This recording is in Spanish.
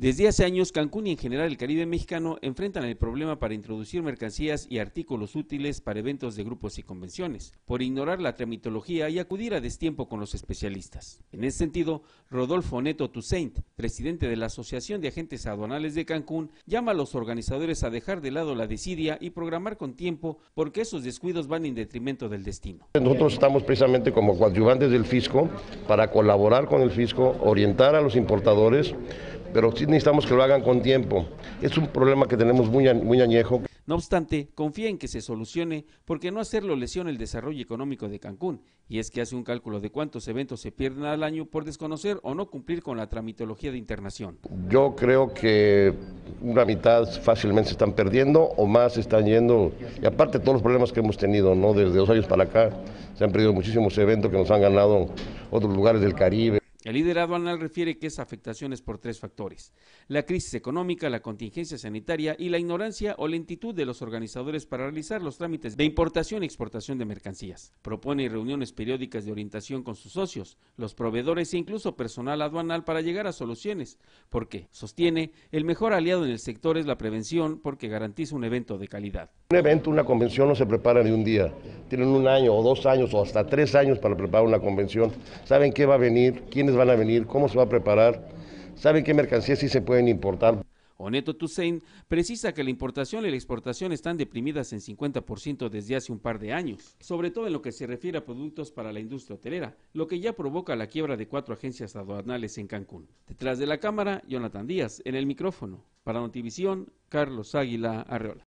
Desde hace años, Cancún y en general el Caribe mexicano enfrentan el problema para introducir mercancías y artículos útiles para eventos de grupos y convenciones, por ignorar la tramitología y acudir a destiempo con los especialistas. En ese sentido, Rodolfo Neto Toussaint, presidente de la Asociación de Agentes Aduanales de Cancún, llama a los organizadores a dejar de lado la desidia y programar con tiempo, porque esos descuidos van en detrimento del destino. Nosotros estamos precisamente como coadyuvantes del fisco para colaborar con el fisco, orientar a los importadores pero sí necesitamos que lo hagan con tiempo. Es un problema que tenemos muy, muy añejo. No obstante, confía en que se solucione porque no hacerlo lesiona el desarrollo económico de Cancún, y es que hace un cálculo de cuántos eventos se pierden al año por desconocer o no cumplir con la tramitología de internación. Yo creo que una mitad fácilmente se están perdiendo o más están yendo, y aparte todos los problemas que hemos tenido, ¿no? Desde dos años para acá se han perdido muchísimos eventos que nos han ganado otros lugares del Caribe. El líder aduanal refiere que es afectaciones por tres factores, la crisis económica, la contingencia sanitaria y la ignorancia o lentitud de los organizadores para realizar los trámites de importación y exportación de mercancías. Propone reuniones periódicas de orientación con sus socios, los proveedores e incluso personal aduanal para llegar a soluciones, porque, sostiene, el mejor aliado en el sector es la prevención porque garantiza un evento de calidad. Un evento, una convención no se prepara ni un día, tienen un año o dos años o hasta tres años para preparar una convención. Saben qué va a venir, quiénes van a venir, cómo se va a preparar, saben qué mercancías sí se pueden importar. Oneto Toussaint precisa que la importación y la exportación están deprimidas en 50% desde hace un par de años, sobre todo en lo que se refiere a productos para la industria hotelera, lo que ya provoca la quiebra de cuatro agencias aduanales en Cancún. Detrás de la cámara, Jonathan Díaz, en el micrófono. Para Notivisión, Carlos Águila Arreola.